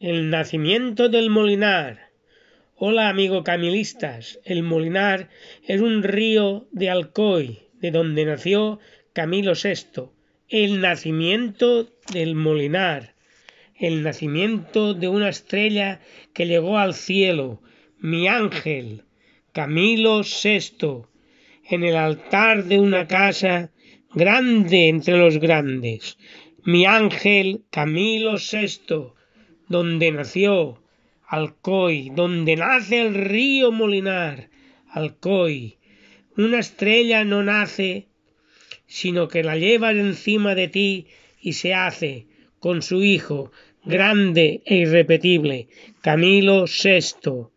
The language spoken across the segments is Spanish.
El nacimiento del Molinar. Hola amigo camilistas, el Molinar es un río de Alcoy, de donde nació Camilo VI. El nacimiento del Molinar, el nacimiento de una estrella que llegó al cielo, mi ángel, Camilo VI, en el altar de una casa grande entre los grandes, mi ángel, Camilo VI donde nació Alcoy, donde nace el río Molinar, Alcoy. Una estrella no nace, sino que la llevas encima de ti y se hace con su hijo, grande e irrepetible, Camilo VI.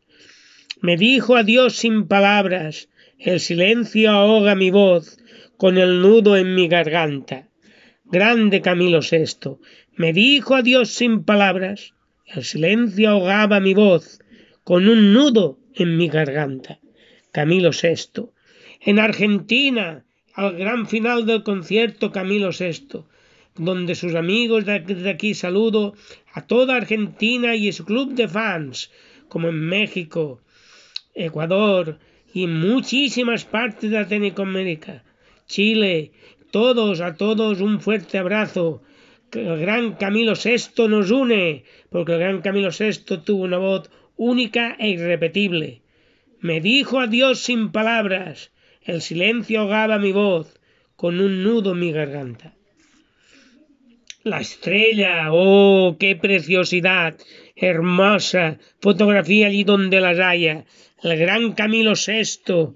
Me dijo adiós sin palabras, el silencio ahoga mi voz con el nudo en mi garganta. Grande Camilo VI, me dijo adiós sin palabras, el silencio ahogaba mi voz con un nudo en mi garganta. Camilo VI. En Argentina, al gran final del concierto Camilo VI, donde sus amigos de aquí saludo a toda Argentina y su club de fans, como en México, Ecuador y muchísimas partes de Latinoamérica, Chile. Todos, a todos un fuerte abrazo el gran Camilo VI nos une, porque el gran Camilo VI tuvo una voz única e irrepetible. Me dijo adiós sin palabras, el silencio ahogaba mi voz, con un nudo en mi garganta. La estrella, oh, qué preciosidad, hermosa, fotografía allí donde las haya, el gran Camilo VI,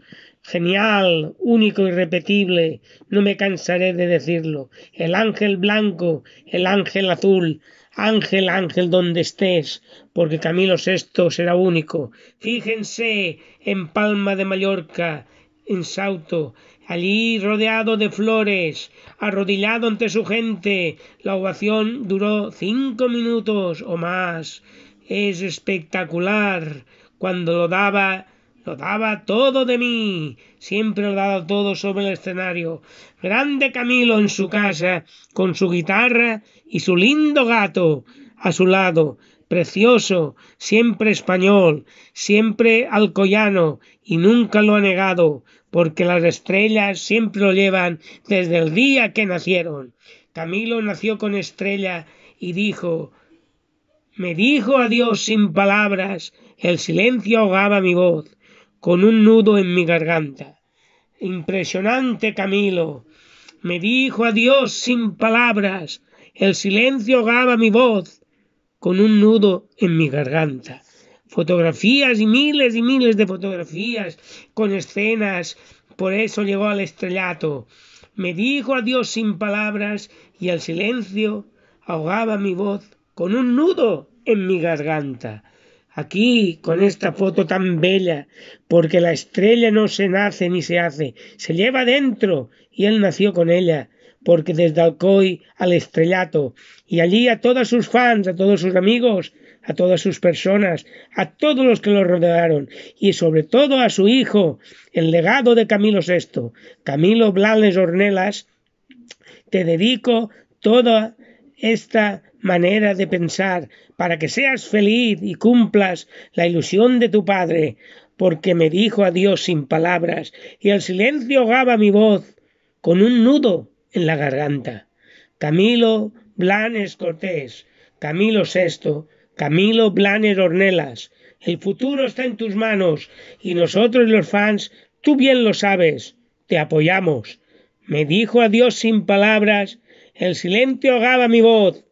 genial, único, irrepetible, no me cansaré de decirlo, el ángel blanco, el ángel azul, ángel, ángel, donde estés, porque Camilo VI será único. Fíjense en Palma de Mallorca, en Sauto, allí rodeado de flores, arrodillado ante su gente. La ovación duró cinco minutos o más. Es espectacular. Cuando lo daba lo daba todo de mí. Siempre lo daba todo sobre el escenario. Grande Camilo en su casa, con su guitarra y su lindo gato a su lado. Precioso, siempre español, siempre alcoyano y nunca lo ha negado, porque las estrellas siempre lo llevan desde el día que nacieron. Camilo nació con estrella y dijo, me dijo adiós sin palabras, el silencio ahogaba mi voz con un nudo en mi garganta. Impresionante, Camilo. Me dijo adiós sin palabras. El silencio ahogaba mi voz con un nudo en mi garganta. Fotografías y miles y miles de fotografías con escenas. Por eso llegó al estrellato. Me dijo adiós sin palabras y el silencio ahogaba mi voz con un nudo en mi garganta aquí con esta foto tan bella, porque la estrella no se nace ni se hace, se lleva dentro y él nació con ella, porque desde Alcoy al estrellato y allí a todos sus fans, a todos sus amigos, a todas sus personas, a todos los que lo rodearon y sobre todo a su hijo, el legado de Camilo VI, Camilo Blanes Ornelas, te dedico toda esta manera de pensar para que seas feliz y cumplas la ilusión de tu Padre, porque me dijo adiós sin palabras y el silencio ahogaba mi voz con un nudo en la garganta. Camilo Blanes Cortés, Camilo VI, Camilo Blanes Ornelas, el futuro está en tus manos y nosotros los fans, tú bien lo sabes, te apoyamos. Me dijo adiós sin palabras, el silencio ahogaba mi voz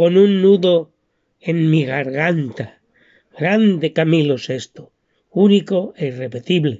con un nudo en mi garganta. Grande Camilo esto único e irrepetible.